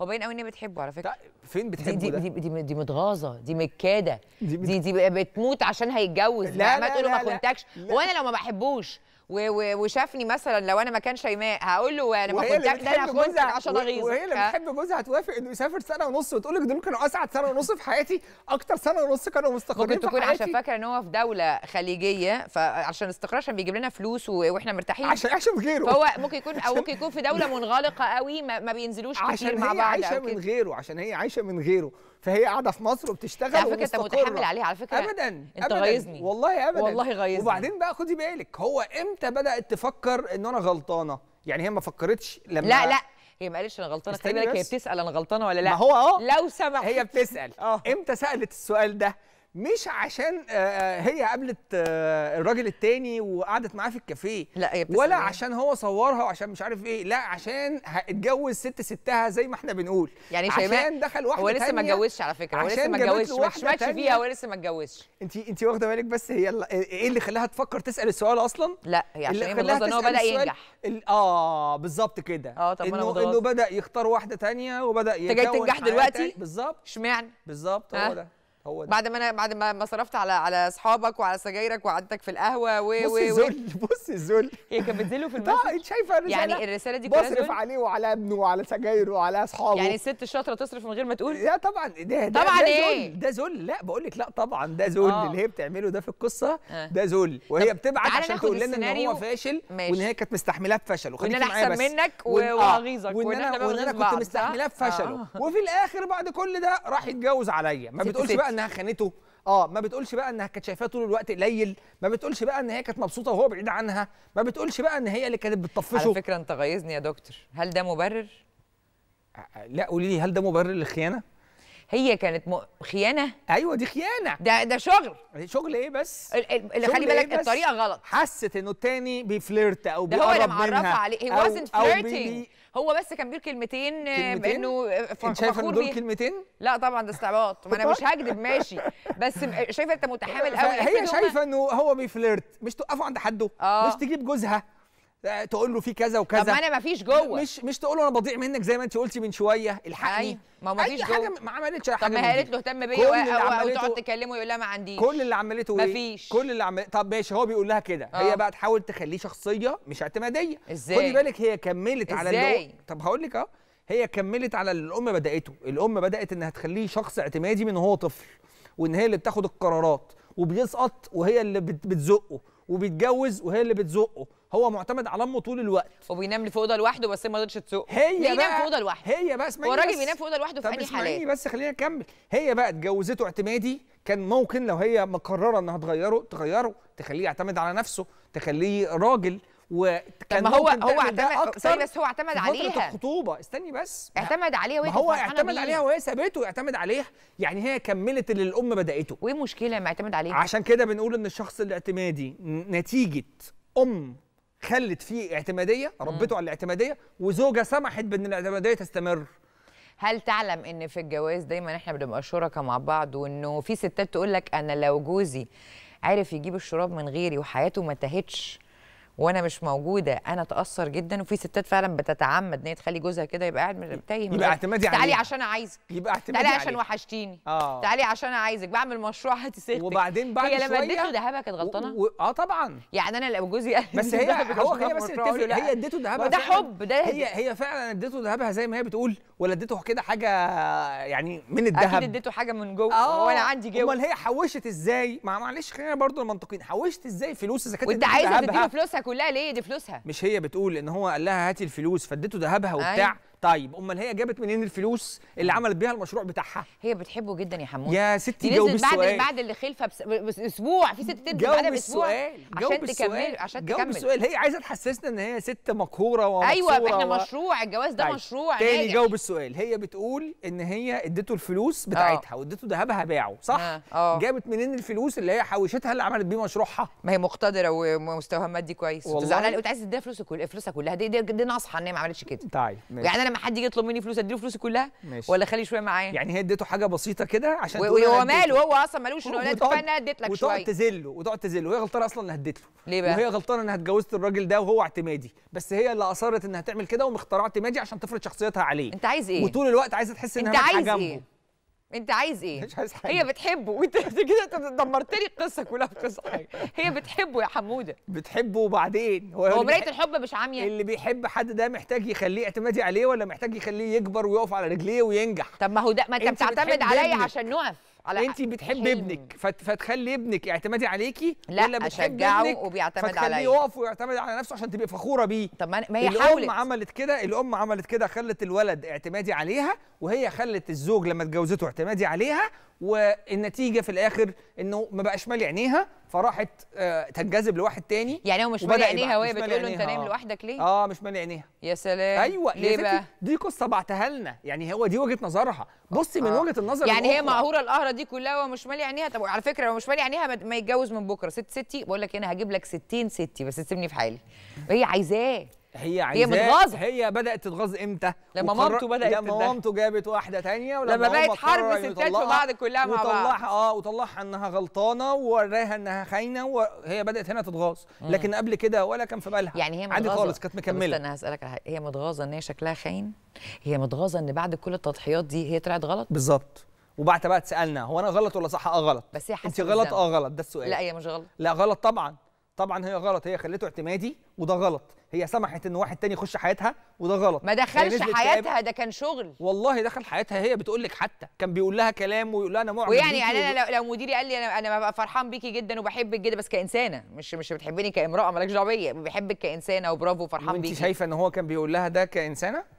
هو باين قوي ان هي بتحبه على فكره طيب، فين بتحبه دي دي, دي دي دي متغاظه دي متكاده دي, دي دي بتموت عشان هيتجوز لا ما تقول ما كنتكش وانا لو ما بحبوش وشافني مثلا لو انا مكان شيماء هقول له لما كنت ده انا هفوتك عشان اغيظك وهي اللي بتحب جوزها هتوافق انه يسافر سنه ونص وتقول لك دول كانوا اسعد سنه ونص في حياتي اكتر سنه ونص كانوا مستقرين ممكن تكون عشان فاكره ان هو في دوله خليجيه فعشان استقرار عشان بيجيب لنا فلوس واحنا مرتاحين عشان عشان غيره فهو ممكن يكون او ممكن يكون في دوله منغلقه قوي ما بينزلوش كتير مع بعض عشان هي عايشه من غيره عشان هي عايشه من غيره فهي قاعده في مصر وبتشتغل على فكره انت متحمل عليها على فكره ابدا انت غايظني والله ابدا والله غايظني وبعدين بقى خدي بالك هو امتى بدات تفكر ان انا غلطانه يعني هي ما فكرتش لما لا لا هي ما قالتش انا غلطانه خلي بالك هي بتسال انا غلطانه ولا لا ما هو اه لو سمحت هي بتسال آه. امتى سالت السؤال ده مش عشان آه، آه، هي قابلت آه، الراجل التاني وقعدت معاه في الكافيه لا ولا عشان هو صورها وعشان مش عارف ايه لا عشان اتجوز ست ستها زي ما احنا بنقول يعني عشان دخل واحده هو لسه ما اتجوزش على فكره هو لسه ما اتجوزش ما سمعتش فيها هو لسه ما اتجوزش انت انت واخده بالك بس هي ايه اللي خلاها تفكر تسال السؤال اصلا لا هي عشان هي ملاحظه ان هو بدا ينجح اه بالظبط كده اه طب انه انه بدا يختار واحده تانية وبدا يتجوز انت جاي تنجح دلوقتي بالظبط اشمعنى بالظبط هو ده هو ده. بعد ما انا بعد ما صرفت على على اصحابك وعلى سجايرك وقعدتك في القهوه و و بص الذل بص الذل هي كانت بتذله في المسجد انت شايفه الرساله يعني الرساله دي كلها بصرف عليه وعلى ابنه وعلى سجايره وعلى اصحابه يعني الست الشاطره تصرف من غير ما تقول لا طبعا ده ده طبعا ده ايه ده ذل لا بقول لك لا طبعا ده ذل آه. اللي هي بتعمله ده في القصه آه. ده ذل وهي بتبعت عشان تقول لنا ان هو فاشل وان هي كانت مستحملاه بفشله وان انا احسن منك واغيظك آه. وان انا كنت مستحملاه بفشله آه. وفي الاخر بعد كل ده راح يتجوز عليا ما بتقولش بقى انها خانته اه ما بتقولش بقى انها كانت شايفاه طول الوقت قليل ما بتقولش بقى ان هي كانت مبسوطه وهو بعيد عنها ما بتقولش بقى ان هي اللي كانت بتطفشه على فكره انت غيظني يا دكتور هل ده مبرر لا قولي لي هل ده مبرر للخيانه هي كانت م... خيانه ايوه دي خيانه ده ده شغل شغل ايه بس اللي خلي إيه بالك إيه الطريقه غلط حست انه التاني بيفلرت او بيقرب منها ده هو اللي معرفها عليه هي وازنت هو بس كان بيقول كلمتين, آه، كلمتين؟ انه آه، انت شايفه ان دول كلمتين؟ لا طبعا ده استعباط ما انا مش هكذب ماشي بس شايفه انت متحامل قوي هي شايفه انه هو بيفلرت مش توقفه عند حده آه. مش تجيب جوزها تقول له في كذا وكذا طب ما انا ما فيش جوه مش مش تقول له انا بضيع منك زي ما انت قلتي من شويه الحقني أيوة. ما ما فيش جوه حاجه ما عملتش حاجه طب ما هي قالت له اهتم بيا وتقعد تكلمه يقول لها ما عنديش كل اللي عملته ايه مفيش كل اللي عمل طب ماشي هو بيقول لها كده هي آه. بقى تحاول تخليه شخصيه مش اعتماديه ازاي خدي بالك هي كملت على ازاي طب هقول لك اه هي كملت على اللي الام بداته الام بدات انها تخليه شخص اعتمادي من هو طفل وان هي اللي بتاخد القرارات وبيسقط وهي اللي بتزقه وبيتجوز وهي اللي بتزقه هو معتمد على امه طول الوقت وبينام في اوضه لوحده بس ما رضتش تسوق هي بينام في اوضه لوحده هي بقى اسمعني هو الراجل بينام في اوضه لوحده في اي حالات بس خلينا نكمل هي بقى اتجوزته اعتمادي كان ممكن لو هي مقرره انها تغيره تغيره تخليه يعتمد على نفسه تخليه راجل وكان هو هو اعتمد سوري بس هو اعتمد عليها فتره الخطوبه استني بس اعتمد عليها وهي هو اعتمد عليها وهي سابته يعتمد عليها يعني هي كملت اللي الام بداته وايه المشكله لما اعتمد عليها عشان كده بنقول ان الشخص الاعتمادي نتيجه ام خلت فيه اعتماديه ربته على الاعتماديه وزوجها سمحت بان الاعتماديه تستمر هل تعلم ان في الجواز دايما احنا بنبقى شركاء مع بعض وانه في ستات تقول لك انا لو جوزي عرف يجيب الشراب من غيري وحياته ما انتهتش وانا مش موجوده انا اتاثر جدا وفي ستات فعلا بتتعمد ان هي تخلي جوزها كده يبقى قاعد تايه يبقى اعتمادي عليك تعالي عشان عايزك يبقى اعتمادي تعالي عشان وحشتيني آه. تعالي عشان عايزك بعمل مشروع هاتي سيرتك وبعدين بعد هي شويه هي لما اديته ذهبها كانت غلطانه و... و... اه طبعا يعني انا لو جوزي بس هي هو هي بس تتفق هي اديته ذهبها ده حب ده هي هي فعلا اديته ذهبها زي ما هي بتقول ولا اديته كده حاجه يعني من الذهب اكيد اديته حاجه من جوه آه. وانا عندي جوه امال هي حوشت ازاي معلش خلينا برضه منطقيين حوشت ازاي فلوس اذا كانت وانت عايزه تديله فلوسها كلها ليه دي فلوسها مش هي بتقول ان هو قال لها هاتي الفلوس فاديته ذهبها وبتاع أيوة. طيب امال هي جابت منين الفلوس اللي آه. عملت بيها المشروع بتاعها هي بتحبه جدا يا حمود يا ستي جاوب السؤال بعد بعد اللي خلفه باسبوع في ست تنزل بعدها باسبوع عشان تكمل عشان تكمل السؤال هي عايزه تحسسنا ان هي ست مقهوره ومكسوره ايوه احنا و... مشروع الجواز ده طيب. مشروع تاني جاوب السؤال هي بتقول ان هي اديته الفلوس آه. بتاعتها واديته ذهبها باعه صح آه. آه. جابت منين الفلوس اللي هي حوشتها اللي عملت بيه مشروعها ما هي مقتدره ومستواها المادي كويس والله كنت عايزه تديها فلوسها كلها فلوسها كلها دي دي, دي ناصحه ان هي ما عملتش كده طيب يعني انا ما حد يجي يطلب مني فلوس اديله فلوسي كلها ماشي. ولا خلي شويه معايا يعني هي اديته حاجه بسيطه كده عشان هو ماله هو اصلا مالوش انه فانا اديت لك شويه وتقعد تذله وتقعد تذله وهي غلطانه اصلا انها اديت له ليه بقى وهي غلطانه انها اتجوزت الراجل ده وهو اعتمادي بس هي اللي اصرت انها تعمل كده ومختاره اعتمادي عشان تفرض شخصيتها عليه انت عايز ايه وطول الوقت عايزه تحس انها انت عايز ايه انت عايز ايه مش عايز حاجه هي بتحبه وانت كده دمرت لي القصه كلها في قصه حاجه هي بتحبه يا حموده بتحبه وبعدين هو, هو مرايه الحب مش عاميه اللي بيحب حد ده محتاج يخليه اعتمادي عليه ولا محتاج يخليه يكبر ويقف على رجليه وينجح طب ما هو ده ما انت بتعتمد عليا عشان نقف على انت حلم. ابنك فتخلي ابنك اعتمادي عليكي لا ولا بتشجعه وبيعتمد عليا فتخليه يقف ويعتمد على نفسه عشان تبقي فخوره بيه طب ما هي الأم حاولت الام عملت كده الام عملت كده خلت الولد اعتمادي عليها وهي خلت الزوج لما اتجوزته اعتمادي عليها والنتيجه في الاخر انه ما بقاش مالي عينيها فراحت آه، تنجذب لواحد تاني يعني هو مش مالي عينيها وهي بتقول له انت نايم لوحدك ليه؟ اه مش مالي عينيها يا سلام ايوه ليه بقى؟ دي قصه بعتها لنا يعني هو دي وجهه نظرها بصي من آه. وجهه النظر يعني هي مقهوره القهره دي كلها وهو مش مالي عينيها طب على فكره لو مش مالي عينيها ما يتجوز من بكره ست ستي بقول لك انا هجيب لك 60 ستي بس تسيبني في حالي هي عايزاه هي عايزاه هي متغاظه هي بدات تتغاظ امتى لما مامته بدات لما مامته جابت واحده تانية ولما لما بقت حرب ستات في بعض كلها مع بعض وطلعها اه وطلعها انها غلطانه ووراها انها خاينه وهي بدات هنا تتغاظ لكن قبل كده ولا كان في بالها يعني هي عادي خالص كانت مكمله انا هسالك على حاجه هي متغاظه ان هي شكلها خاين هي متغاظه ان بعد كل التضحيات دي هي طلعت غلط بالظبط وبعد بقى تسالنا هو انا غلط ولا صح اه غلط بس هي حاسه انت غلط اه غلط ده السؤال لا هي مش غلط لا غلط طبعا طبعا هي غلط هي خليته اعتمادي وده غلط هي سمحت ان واحد تاني يخش حياتها وده غلط ما دخلش حياتها ده كان شغل والله دخل حياتها هي بتقول لك حتى كان بيقول لها كلام ويقول لها انا معجب ويعني يعني انا لو, لو مديري قال لي انا انا ببقى فرحان بيكي جدا وبحبك جدا بس كانسانه مش مش بتحبني كامراه مالكش دعوه بيا بحبك كانسانه وبرافو فرحان بيكي انت شايفه ان هو كان بيقول لها ده كانسانه